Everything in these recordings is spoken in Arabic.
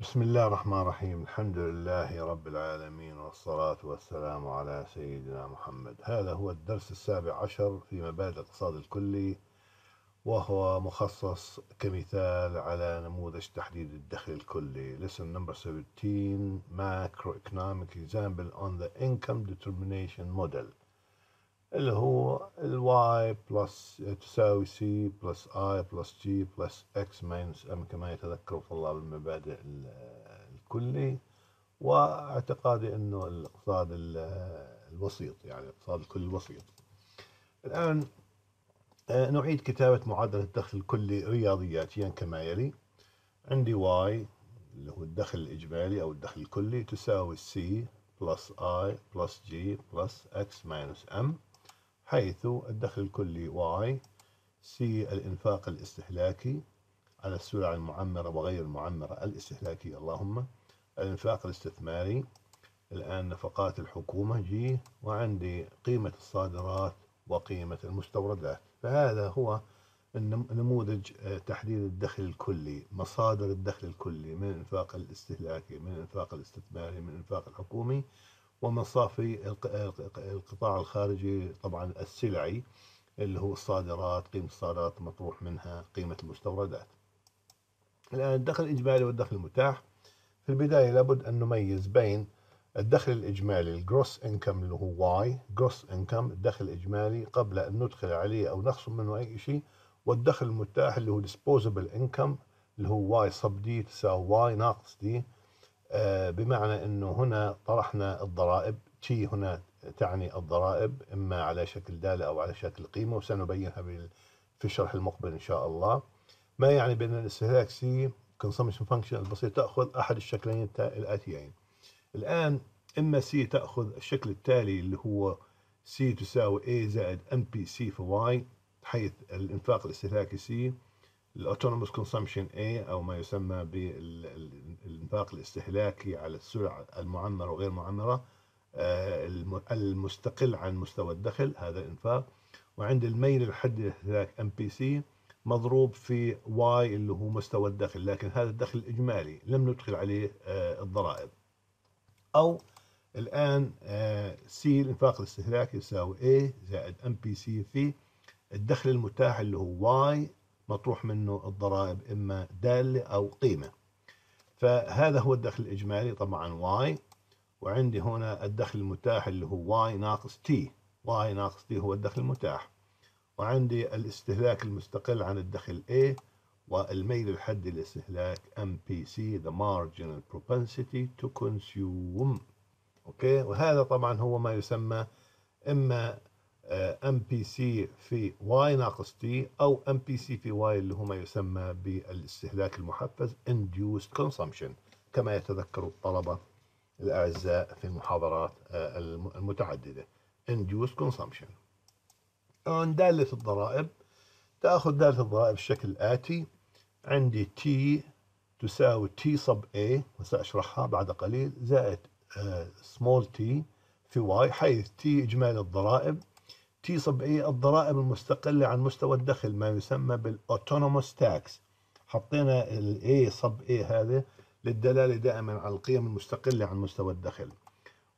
بسم الله الرحمن الرحيم الحمد لله رب العالمين والصلاة والسلام على سيدنا محمد هذا هو الدرس السابع عشر في مبادئ الاقتصاد الكلي وهو مخصص كمثال على نموذج تحديد الدخل الكلي lesson number 17 macroeconomic example on the income determination model اللي هو الواي بلس تساوي سي بلس اي بلس جي بلس اكس ماينس ام كما يتذكر طلاب المبادئ الكلي واعتقادي انه الاقتصاد الوسيط يعني الاقتصاد الكلي الوسيط الان آه، نعيد كتابة معادلة الدخل الكلي رياضياتيا كما يلي عندي واي اللي هو الدخل الإجمالي أو الدخل الكلي تساوي سي بلس اي بلس جي بلس اكس ماينس ام حيث الدخل الكلي واي سي الإنفاق الاستهلاكي على السلع المعمرة وغير المعمرة الاستهلاكية اللهم الإنفاق الاستثماري الآن نفقات الحكومة جي وعندي قيمة الصادرات وقيمة المستوردات فهذا هو نموذج آه، تحديد الدخل الكلي مصادر الدخل الكلي من الإنفاق الاستهلاكي من الإنفاق الاستثماري من الإنفاق الحكومي ومصافي القطاع الخارجي طبعا السلعي اللي هو الصادرات قيمة الصادرات المطروح منها قيمة المستوردات الآن الدخل الإجمالي والدخل المتاح في البداية لابد أن نميز بين الدخل الإجمالي الجروس انكم اللي هو واي جروس انكم الدخل الإجمالي قبل أن ندخل عليه أو نخصم منه أي شيء والدخل المتاح اللي هو disposable income اللي هو واي سب دي تساوي واي ناقص دي آه، بمعنى أنه هنا طرحنا الضرائب تي هنا تعني الضرائب إما على شكل دالة أو على شكل قيمة وسنبينها في الشرح المقبل إن شاء الله ما يعني بأن الاستهلاك سي consumption function البسيط تأخذ أحد الشكلين الآتيين الآن إما سي تأخذ الشكل التالي اللي هو سي تساوي اي زائد ام بي سي في واي حيث الإنفاق الاستهلاكي سي الأوتونوموس كونسومشن اي أو ما يسمى بال النطاق الاستهلاكي على السلع المعنرة وغير معنرة آه، المستقل عن مستوى الدخل هذا الإنفاق وعند الميل الحد ذاك ام بي سي مضروب في واي اللي هو مستوى الدخل لكن هذا الدخل الإجمالي لم ندخل عليه آه، الضرائب أو الآن سي آه، الإنفاق الاستهلاكي يساوي اي زائد ام بي سي في الدخل المتاح اللي هو واي مطروح منه الضرائب إما دالة أو قيمة فهذا هو الدخل الإجمالي طبعا واي وعندي هنا الدخل المتاح اللي هو واي ناقص تي واي ناقص تي هو الدخل المتاح وعندي الاستهلاك المستقل عن الدخل A والميل الحدي للاستهلاك MPC the marginal propensity to consume اوكي وهذا طبعا هو ما يسمى اما ام بي سي في واي ناقص تي او ام بي سي في واي اللي هما يسمى بالاستهلاك المحفز induced consumption كما يتذكر الطلبه الاعزاء في المحاضرات آه، المتعدده induced consumption عن داله الضرائب تاخذ داله الضرائب بالشكل الاتي عندي تي تساوي تي صب اي وسأشرحها بعد قليل زائد سمول آه، تي في واي حيث تي إجمالي الضرائب تي صب اي الضرائب المستقله عن مستوى الدخل ما يسمى بالاوتونوموس تاكس حطينا الاي صب اي هذا للدلاله دائما على القيم المستقله عن مستوى الدخل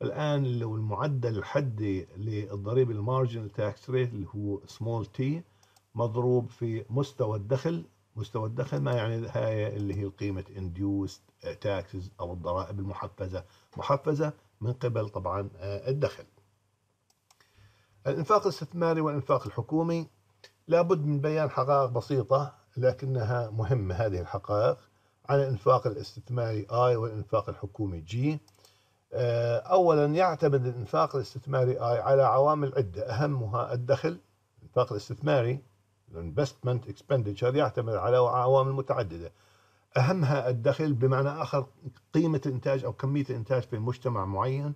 الان لو المعدل الحدي للضريبه المارجنال تاكس ريت اللي هو سمول تي مضروب في مستوى الدخل مستوى الدخل ما يعني هاي اللي هي القيمة induced تاكسز أو الضرائب المحفزة محفزة من قبل طبعا آه، الدخل الإنفاق الاستثماري والإنفاق الحكومي لابد من بيان حقائق بسيطة لكنها مهمة هذه الحقائق عن الإنفاق الاستثماري آي والإنفاق الحكومي جي آه، أولا يعتمد الإنفاق الاستثماري آي على عوامل عدة أهمها الدخل الإنفاق الاستثماري الانفستمنت expenditure يعتمد على عوامل متعددة أهمها الدخل بمعنى آخر قيمة الإنتاج أو كمية الإنتاج في مجتمع معين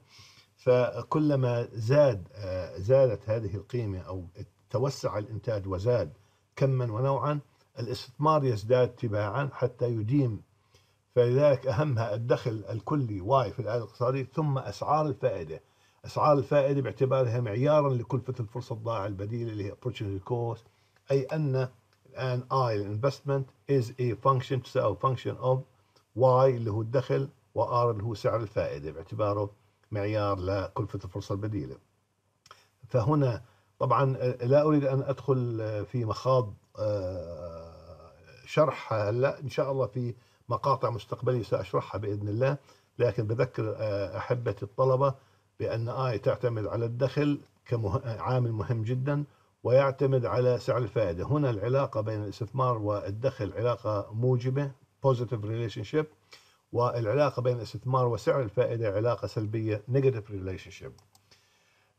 فكلما زاد آه، زادت هذه القيمة أو توسع الإنتاج وزاد كما ونوعا الاستثمار يزداد تباعا حتى يديم فلذلك أهمها الدخل الكلي واي في الآلة الاقتصادية ثم أسعار الفائدة أسعار الفائدة باعتبارها معيارا لكلفة الفرصة الضائعة البديلة اللي هي opportunity cost أي أن الآن I الانفستمنت is a function تساوي function of Y اللي هو الدخل و R اللي هو سعر الفائدة باعتباره معيار لكلفة الفرصة البديلة فهنا طبعا آه، لا أريد أن أدخل آه، في مخاض آه، شرح هلا إن شاء الله في مقاطع مستقبلية سأشرحها بإذن الله لكن بذكر أحبتي الطلبة بأن آي تعتمد على الدخل كعامل مهم جدا ويعتمد على سعر الفائدة هنا العلاقة بين الاستثمار والدخل علاقة موجبة positive relationship والعلاقه بين الاستثمار وسعر الفائده علاقه سلبيه نيجاتيف ريليشن شيب.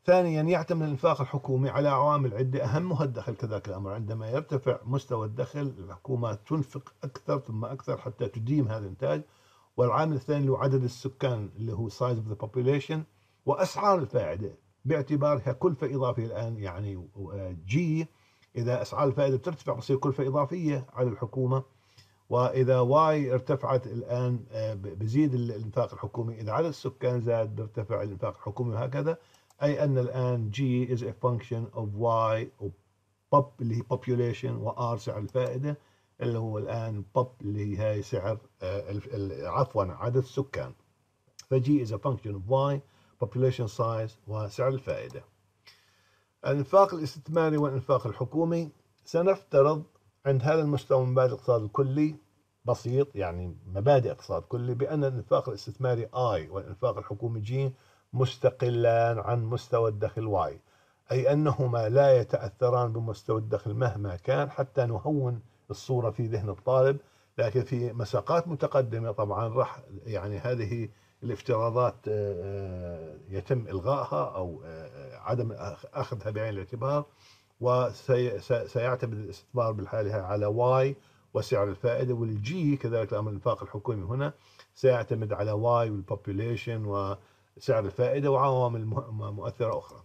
ثانيا يعتمد الانفاق الحكومي على عوامل عده اهمها الدخل كذلك الامر عندما يرتفع مستوى الدخل الحكومه تنفق اكثر ثم اكثر حتى تديم هذا الانتاج والعامل الثاني هو عدد السكان اللي هو سايز اوف ذا بوبوليشن واسعار الفائده باعتبارها كلفه اضافيه الان يعني جي آه، اذا اسعار الفائده بترتفع بصير كلفه اضافيه على الحكومه واذا واي ارتفعت الان آه، بزيد الانفاق الحكومي اذا عدد السكان زاد بيرتفع الانفاق الحكومي وهكذا اي ان الان جي از ا فانكشن اوف واي وبوب اللي هي بوبوليشن وار سعر الفائده اللي هو الان بوب اللي هي سعر آه، عفوا عدد السكان فجي از ا فانكشن اوف واي بوبوليشن سايز وسعر الفائده الانفاق الاستثماري والانفاق الحكومي سنفترض عند هذا المستوى من مبادئ الاقتصاد الكلي بسيط يعني مبادئ اقتصاد كلي بأن الانفاق الاستثماري آي والانفاق الحكومي جي مستقلان عن مستوى الدخل واي أي أنهما لا يتأثران بمستوى الدخل مهما كان حتى نهون الصورة في ذهن الطالب لكن في مساقات متقدمة طبعا راح يعني هذه الافتراضات آه، آه، يتم إلغائها أو آه، عدم أخذها بعين الاعتبار وسيعتمد الاستثمار بالحالة على واي وسعر الفائدة والجي كذلك الأمر الإنفاق الحكومي هنا سيعتمد على واي والبوبوليشن وسعر الفائدة وعوامل مؤثرة أخرى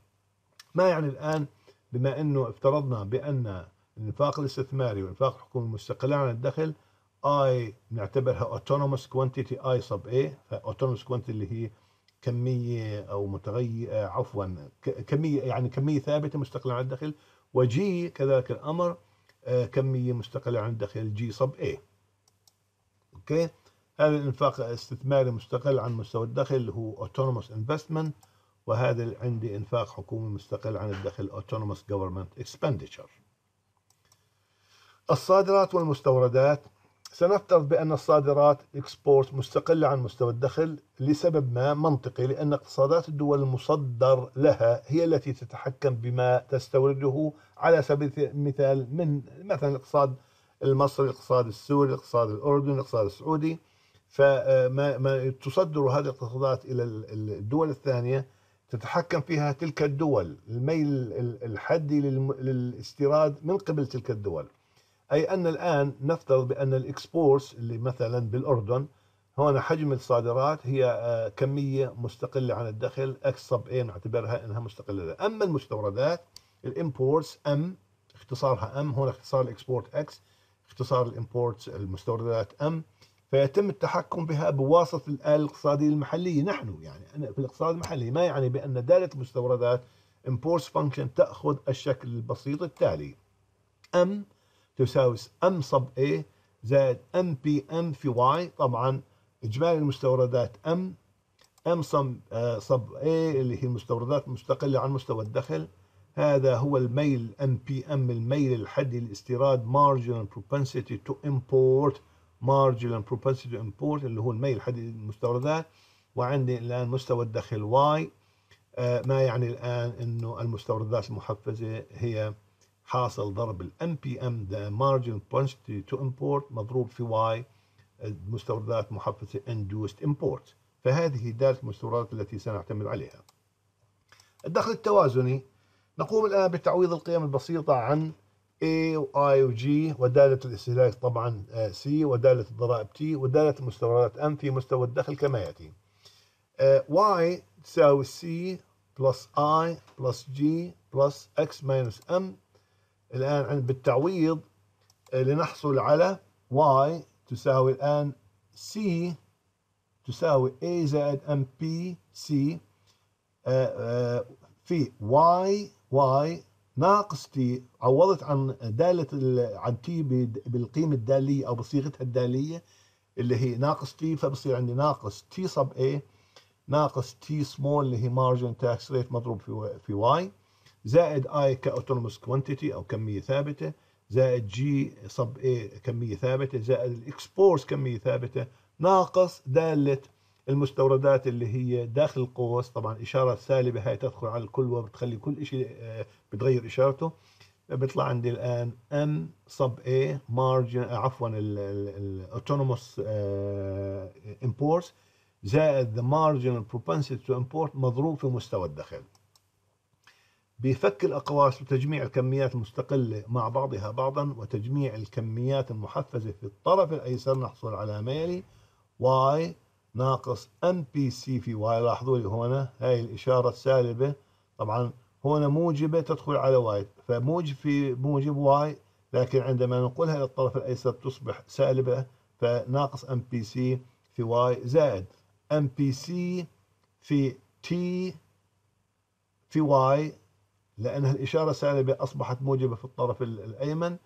ما يعني الآن بما أنه افترضنا بأن الانفاق الاستثماري والانفاق الحكومي مستقل عن الدخل اي نعتبرها autonomous quantity اي صب اي autonomous quantity اللي هي كميه او متغير عفوا كميه يعني كميه ثابته مستقله عن الدخل وجي كذلك الأمر آه، كمية مستقلة عن دخل جي صب A أوكي هذا الإنفاق استثماري مستقل عن مستوى الدخل اللي هو Autonomous Investment وهذا عندي إنفاق حكومي مستقل عن الدخل Autonomous Government Expenditure الصادرات والمستوردات سنفترض بأن الصادرات إكسبورت مستقلة عن مستوى الدخل لسبب ما منطقي لأن اقتصادات الدول المصدر لها هي التي تتحكم بما تستورده على سبيل المثال من مثلا الاقتصاد المصري الاقتصاد السوري الاقتصاد الأردني الاقتصاد السعودي فما ما تصدر هذه الاقتصادات إلى الدول الثانية تتحكم فيها تلك الدول الميل الحدي للاستيراد من قبل تلك الدول أي أن الآن نفترض بأن الإكسبورس اللي مثلا بالأردن هون حجم الصادرات هي آه، كمية مستقلة عن الدخل اكس sub اي نعتبرها انها مستقلة اما المستوردات الامبورتس ام اختصارها ام هون اختصار الاكسبورت اكس اختصار الامبورتس المستوردات ام فيتم التحكم بها بواسطة الآلة الاقتصادية المحلية نحن يعني أنا في الاقتصاد المحلي ما يعني بأن دالة المستوردات امبورتس فانكشن تأخذ الشكل البسيط التالي ام تساوي ام صب اي زائد ام بي ام في واي طبعا اجمالي المستوردات ام ام صب صب اي اللي هي المستوردات المستقله عن مستوى الدخل هذا هو الميل ام بي ام الميل الحدي للاستيراد marginal propensity to import marginal propensity to import اللي هو الميل الحدي للمستوردات وعندي الان مستوى الدخل واي آه، ما يعني الان انه المستوردات المحفزه هي حاصل ضرب الـ بي ام margin مارجن كوانتيتي تو امبورت مضروب في واي المستوردات محفزه اندوست امبورت فهذه دالة المستوردات التي سنعتمد عليها الدخل التوازني نقوم الآن بتعويض القيم البسيطة عن A و I و G ودالة الاستهلاك طبعا آه، C ودالة الضرائب T ودالة المستوردات M في مستوى الدخل كما يأتي آه، Y تساوي C plus I plus G plus X minus M الآن بالتعويض آه، لنحصل على y تساوي الآن c تساوي a زائد ام بي سي في y y ناقص t عوضت عن دالة عن t بالقيمة الدالية أو بصيغتها الدالية اللي هي ناقص t فبصير عندي ناقص t sub a ناقص t small اللي هي margin tax rate مضروب في في y زائد اي كاوتونوموس كوانتيتي او كميه ثابته زائد جي صب اي كميه ثابته زائد الاكسبورس كميه ثابته ناقص داله المستوردات اللي هي داخل القوس طبعا اشاره سالبه هاي تدخل على الكل وبتخلي كل شيء آه، بتغير اشارته بيطلع عندي الان ان صب اي مارجن عفوا الاوتونوموس إمبورس آه، زائد the marginal propensity to import مضروب في مستوى الدخل بفك الأقواس وتجميع الكميات المستقلة مع بعضها بعضا وتجميع الكميات المحفزة في الطرف الأيسر نحصل على ما يلي y ناقص MPC في y لاحظوا لي هنا هاي الإشارة السالبة طبعا هنا موجبة تدخل على y فموجب في موجب y لكن عندما ننقلها إلى الطرف الأيسر تصبح سالبة فناقص MPC في y زائد MPC في t في y لان الإشارة السالبة أصبحت موجبة في الطرف الأيمن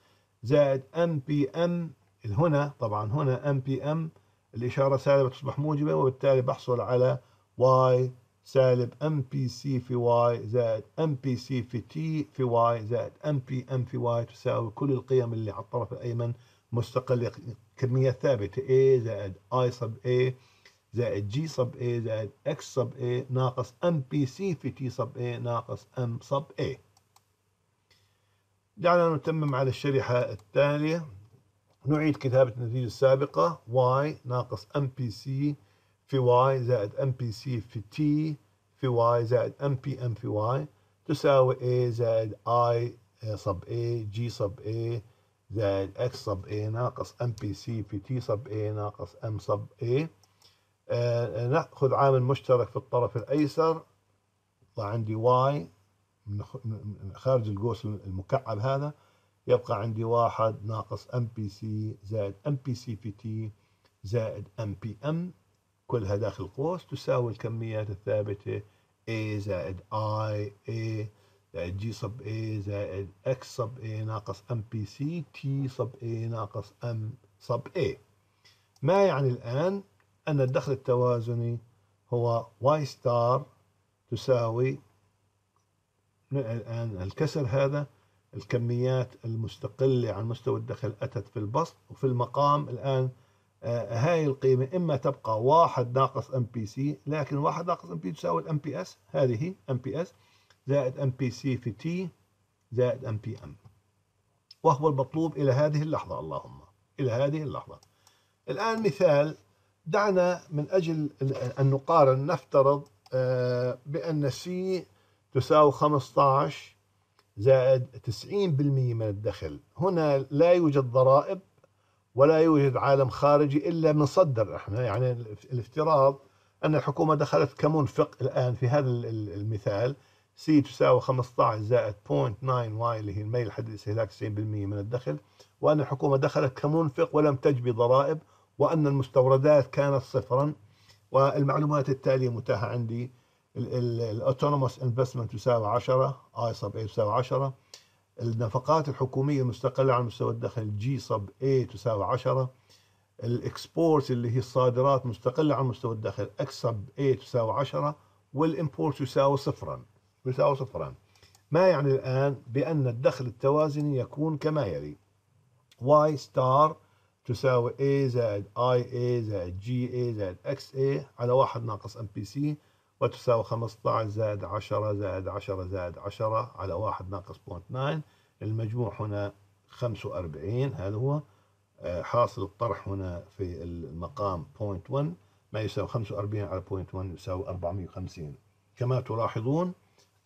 زائد ام بي ام هنا طبعا هنا ام بي ام الإشارة سالبة تصبح موجبة وبالتالي بحصل على واي سالب ام بي سي في واي زائد ام بي سي في تي في واي زائد ام بي ام في واي تساوي كل القيم اللي على الطرف الأيمن مستقلة كمية ثابتة A زائد I sub A زائد جي صب اي زائد اكس صب اي ناقص ام بي سي في تي صب اي ناقص ام صب اي دعنا نتمم على الشريحة التالية نعيد كتابة النتيجة السابقة y ناقص ام بي سي في y زائد ام بي سي في t في y زائد ام بي ام في y تساوي A زائد I صب A G صب A زائد X صب A ناقص ام بي سي في t صب A ناقص ام صب A آه، نأخذ عامل مشترك في الطرف الأيسر يطلع عندي واي من خارج القوس المكعب هذا يبقى عندي واحد ناقص ام بي سي زائد ام بي سي في تي زائد ام بي ام كلها داخل القوس تساوي الكميات الثابتة A زائد I A زائد G صب A زائد X صب A ناقص ام بي سي T صب A ناقص ام صب A ما يعني الآن أن الدخل التوازني هو واي ستار تساوي الآن الكسر هذا الكميات المستقلة عن مستوى الدخل أتت في البسط وفي المقام الآن آه، هاي القيمة إما تبقى واحد ناقص ام بي سي لكن واحد ناقص ام بي تساوي الام بي اس هذه ام بي اس زائد ام بي سي في تي زائد ام بي ام وهو المطلوب إلى هذه اللحظة اللهم إلى هذه اللحظة الآن مثال دعنا من أجل أن نقارن نفترض آه، بأن سي تساوي 15 زائد 90% من الدخل هنا لا يوجد ضرائب ولا يوجد عالم خارجي إلا بنصدر إحنا يعني الافتراض أن الحكومة دخلت كمنفق الآن في هذا المثال سي تساوي 15 زائد 0.9 واي اللي هي الميل حد الاستهلاك 90% من الدخل وأن الحكومة دخلت كمنفق ولم تجبي ضرائب وأن المستوردات كانت صفرا والمعلومات التالية متاحة عندي الأوتونوموس انفستمنت يساوي 10 اي صب اي تساوي 10 النفقات الحكومية المستقلة على مستوى الدخل جي صب اي تساوي 10 الاكسبورت اللي هي الصادرات مستقلة على مستوى الدخل اكس صب اي تساوي 10 والامبورت يساوي صفرا يساوي صفرا ما يعني الآن بأن الدخل التوازني يكون كما يلي واي ستار تساوي A زائد I A زائد G A زائد X A على واحد ناقص ام وتساوي 15 زائد 10 زائد 10 زائد 10 على واحد ناقص 0.9 9 المجموع هنا 45 هذا هو آه، حاصل الطرح هنا في المقام 0.1 1 ما يساوي 45 على 0.1 1 يساوي 450 كما تلاحظون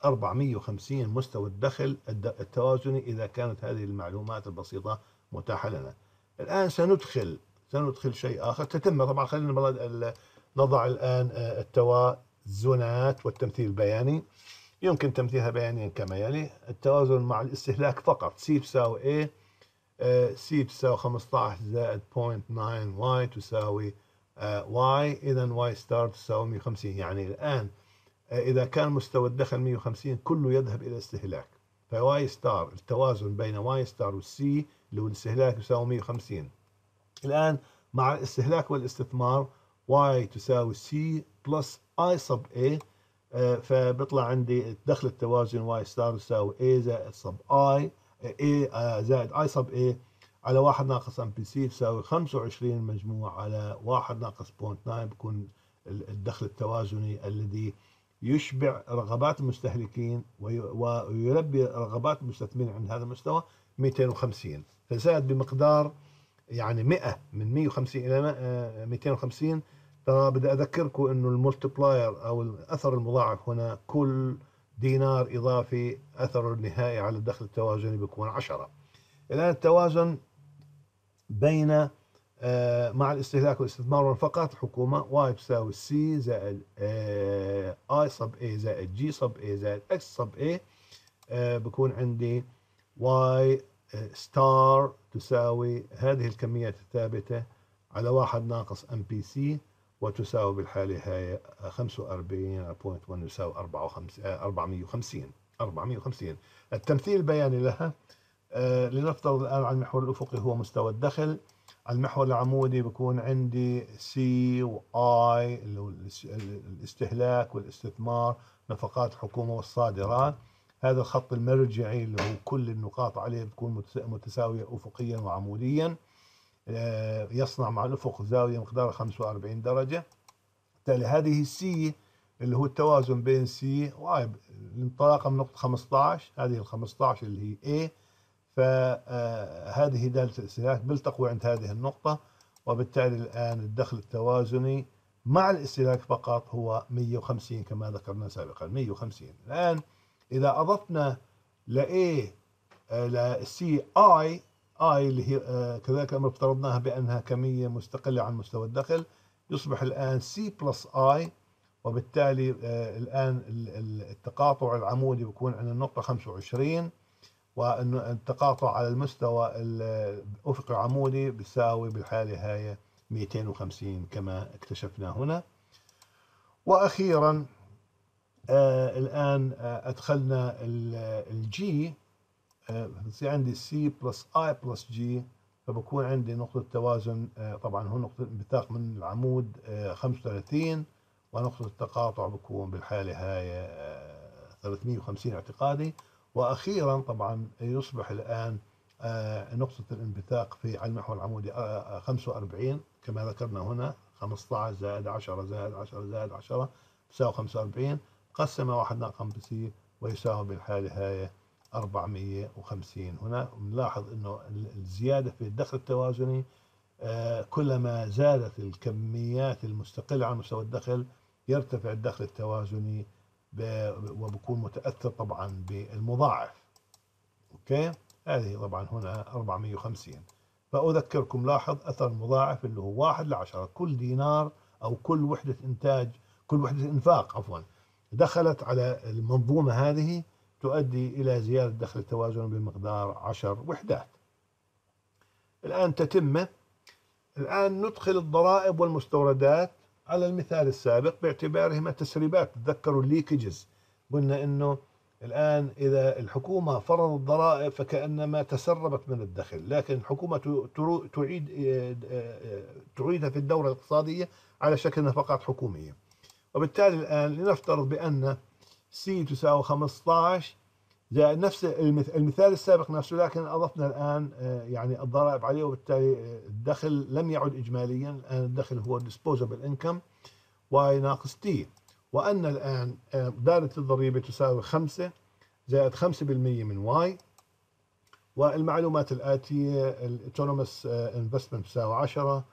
450 مستوى الدخل التوازني إذا كانت هذه المعلومات البسيطة متاحة لنا الآن سندخل سندخل شيء آخر تتم طبعا خلينا نضع الآن آه، التوازنات والتمثيل البياني يمكن تمثيلها بيانيا كما يلي التوازن مع الاستهلاك فقط سي آه، تساوي آه، A سي تساوي 15 زائد 0.9 واي تساوي واي اذا واي ستار تساوي 150 يعني الان اذا كان مستوى الدخل 150 كله يذهب الى الاستهلاك فواي ستار التوازن بين واي ستار والسي لو الاستهلاك يساوي 150 الآن مع الاستهلاك والاستثمار Y تساوي C بلس I sub A آه، فبيطلع عندي الدخل التوازن Y ستار يساوي A زائد sub I آه، A آه، زائد I sub A على 1 ناقص ام بي سي يساوي 25 مجموع على 1 ناقص بوينت 9 بكون الدخل التوازني الذي يشبع رغبات المستهلكين ويلبي رغبات المستثمرين عند هذا المستوى 250 فزاد بمقدار يعني 100 من 150 الى 250 آه، ترى بدي اذكركم انه الملتبلاير او الاثر المضاعف هنا كل دينار اضافي اثره النهائي على الدخل التوازني بيكون 10 الان التوازن بين آه، مع الاستهلاك والاستثمار والنفقات الحكومة واي بتساوي سي زائد اي صب اي زائد جي صب اي زائد اكس صب اي آه، بكون عندي واي ستار تساوي هذه الكميات الثابتة على واحد ناقص ام بي سي وتساوي بالحالة هاي 45.1 يساوي 450 450 آه، التمثيل البياني لها آه، لنفترض الآن على المحور الأفقي هو مستوى الدخل على المحور العمودي بكون عندي سي واي اللي هو الاستهلاك والاستثمار نفقات الحكومة والصادرات هذا الخط المرجعي اللي هو كل النقاط عليه بتكون متساوية أفقيا وعموديا آه، يصنع مع الأفق زاوية مقدارها 45 درجة بالتالي هذه السي اللي هو التوازن بين سي واي انطلاقا من نقطة 15 هذه ال 15 اللي هي A فهذه آه، دالة الاستهلاك بلتقوا عند هذه النقطة وبالتالي الآن الدخل التوازني مع الاستهلاك فقط هو 150 كما ذكرنا سابقا 150 الآن إذا أضفنا ل A آه، ل C I I اللي هي آه، كذلك ما افترضناها بأنها كمية مستقلة عن مستوى الدخل يصبح الآن C plus I وبالتالي آه، الآن التقاطع العمودي بيكون عند النقطة 25 والتقاطع على المستوى الأفقي العمودي بيساوي بالحالة هاي 250 كما اكتشفنا هنا وأخيرا آه، الآن آه، أدخلنا الجي آه، بصير عندي سي بلس اي بلس جي فبكون عندي نقطة توازن طبعا هو نقطة انبثاق من العمود 35 ونقطة التقاطع بكون بالحالة هاي 350 اعتقادي وأخيرا طبعا يصبح الآن نقطة الانبثاق في على المحور العمودي 45 كما ذكرنا هنا 15 زائد 10 زائد 10 زائد 10 تساوي 45 قسم واحد ناقم بسي ويساوي بالحالة هاي 450 هنا نلاحظ أنه الزيادة في الدخل التوازني آه، كلما زادت الكميات المستقلة عن مستوى الدخل يرتفع الدخل التوازني وبكون متأثر طبعا بالمضاعف أوكي هذه طبعا هنا 450 فأذكركم لاحظ أثر المضاعف اللي هو 1 ل 10 كل دينار أو كل وحدة إنتاج كل وحدة إنفاق عفوا دخلت على المنظومة هذه تؤدي إلى زيادة دخل التوازن بمقدار 10 وحدات الآن تتمة الآن ندخل الضرائب والمستوردات على المثال السابق باعتبارهما تسريبات تذكروا الليكجز قلنا أنه الآن إذا الحكومة فرضت ضرائب فكأنما تسربت من الدخل لكن الحكومة تعيد آه، آه، آه، تعيدها في الدورة الاقتصادية على شكل نفقات حكومية وبالتالي الآن لنفترض بأن C تساوي 15 زائد نفس المثال السابق نفسه لكن أضفنا الآن آه، يعني الضرائب عليه وبالتالي آه، الدخل لم يعد إجماليا الآن الدخل هو disposable income Y ناقص T وأن الآن آه، دالة الضريبة تساوي 5 زائد 5% من Y والمعلومات الآتية Autonomous انفستمنت تساوي 10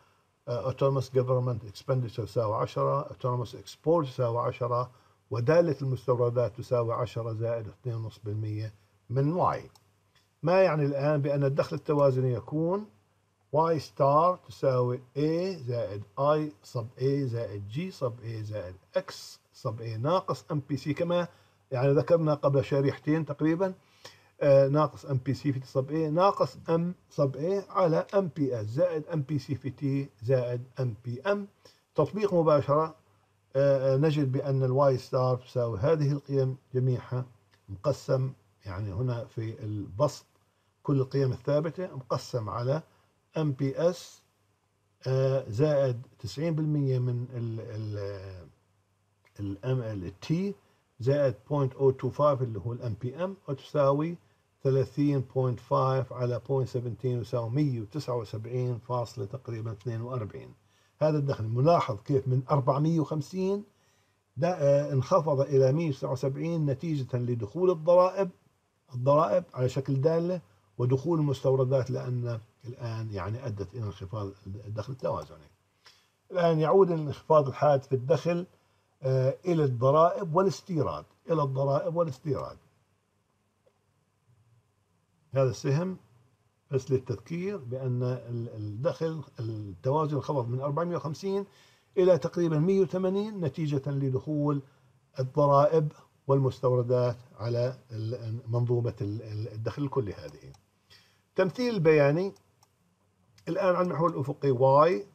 آه، autonomous government expenditure تساوي 10 autonomous export تساوي 10 ودالة المستوردات تساوي 10 زائد 2.5% من y ما يعني الآن بأن الدخل التوازني يكون y ستار تساوي a زائد i sub a زائد g sub a زائد x sub a ناقص mpc كما يعني ذكرنا قبل شريحتين تقريباً آه، ناقص ام بي سي في تي صب اي ناقص ام صب اي على ام بي اس زائد ام بي سي في تي زائد ام بي ام تطبيق مباشرة آه، آه، نجد بأن الواي ستار تساوي هذه القيم جميعها مقسم يعني هنا في البسط كل القيم الثابتة مقسم على ام بي اس زائد 90% من ال ال الام ال تي زائد 0.025 اللي هو الام بي ام وتساوي 30.5 على 0.17 يساوي 179 فاصلة تقريبا 42 هذا الدخل ملاحظ كيف من 450 ده آه، انخفض إلى 179 نتيجة لدخول الضرائب الضرائب على شكل دالة ودخول المستوردات لأن الآن يعني أدت إلى انخفاض الدخل التوازني الآن يعود الانخفاض الحاد في الدخل آه، إلى الضرائب والاستيراد إلى الضرائب والاستيراد هذا السهم بس للتذكير بأن الدخل التوازن خفض من 450 إلى تقريبا 180 نتيجة لدخول الضرائب والمستوردات على منظومة الدخل الكلي هذه تمثيل بياني الآن على المحور الأفقي واي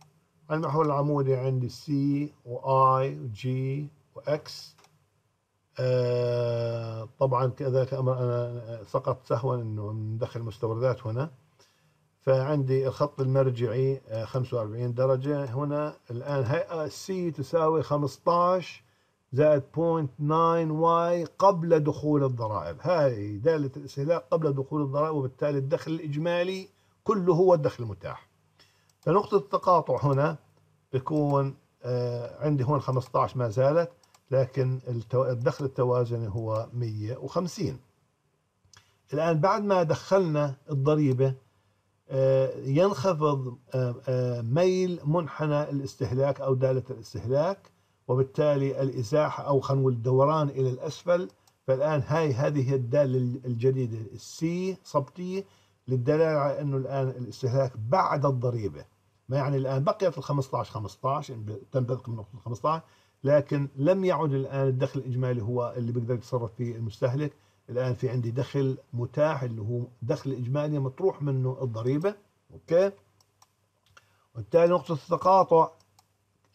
المحور العمودي يعني عندي سي واي وجي واكس آه طبعا كذلك امر انا سقط سهوا انه ندخل مستوردات هنا فعندي الخط المرجعي 45 آه، درجة هنا الآن هي سي تساوي 15 زائد 0.9 واي قبل دخول الضرائب هاي دالة الاستهلاك قبل دخول الضرائب وبالتالي الدخل الإجمالي كله هو الدخل المتاح فنقطة التقاطع هنا بيكون آه، عندي هون 15 ما زالت لكن الدخل التوازني هو 150 الآن بعد ما دخلنا الضريبة آه، ينخفض آه، ميل منحنى الاستهلاك أو دالة الاستهلاك وبالتالي الإزاحة أو خلينا نقول الدوران إلى الأسفل فالآن هاي هذه الدالة الجديدة السي سبتي للدلالة على أنه الآن الاستهلاك بعد الضريبة ما يعني الآن بقيت ال 15 15 تنطلق من 15 لكن لم يعد الآن الدخل الإجمالي هو اللي بيقدر يتصرف فيه المستهلك الآن في عندي دخل متاح اللي هو دخل إجمالي مطروح منه الضريبة أوكي وبالتالي نقطة التقاطع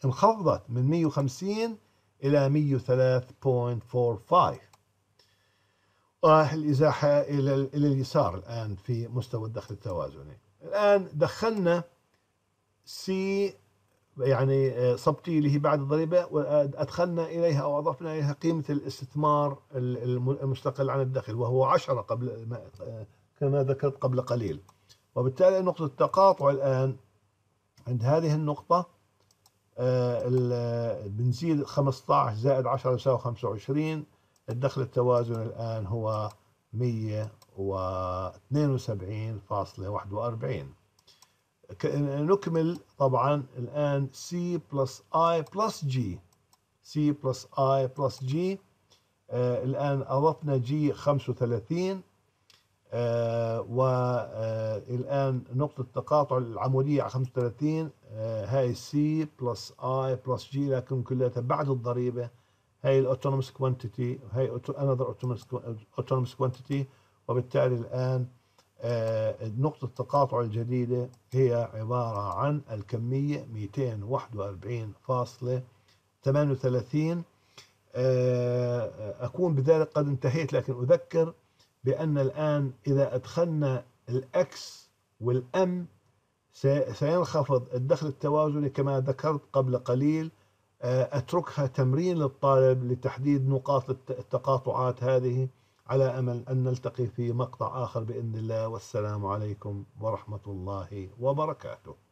انخفضت من 150 إلى 103.45 آه، الإزاحة إلى إلى اليسار الآن في مستوى الدخل التوازني الآن دخلنا سي يعني آه، صبتي اللي هي بعد الضريبة وأدخلنا إليها أو أضفنا إليها قيمة الاستثمار المستقل عن الدخل وهو عشرة قبل آه، كما ذكرت قبل قليل وبالتالي نقطة التقاطع الآن عند هذه النقطة آه، بنزيد 15 زائد 10 يساوي 25 الدخل التوازن الآن هو 172.41 نكمل طبعا الآن C plus I plus G C plus I plus G آه الآن أضفنا G 35 آه والآن آه، نقطة تقاطع العمودية على 35 آه هاي C plus I plus G لكن كلها بعد الضريبة هاي الأوتونومس كوانتيتي وهي أنذر autonomous كوانتيتي وبالتالي الآن آه، نقطة التقاطع الجديدة هي عبارة عن الكمية 241.38 آه، أكون بذلك قد انتهيت لكن أذكر بأن الآن إذا أدخلنا الأكس والأم سينخفض الدخل التوازني كما ذكرت قبل قليل آه، أتركها تمرين للطالب لتحديد نقاط التقاطعات هذه على أمل أن نلتقي في مقطع آخر بإذن الله والسلام عليكم ورحمة الله وبركاته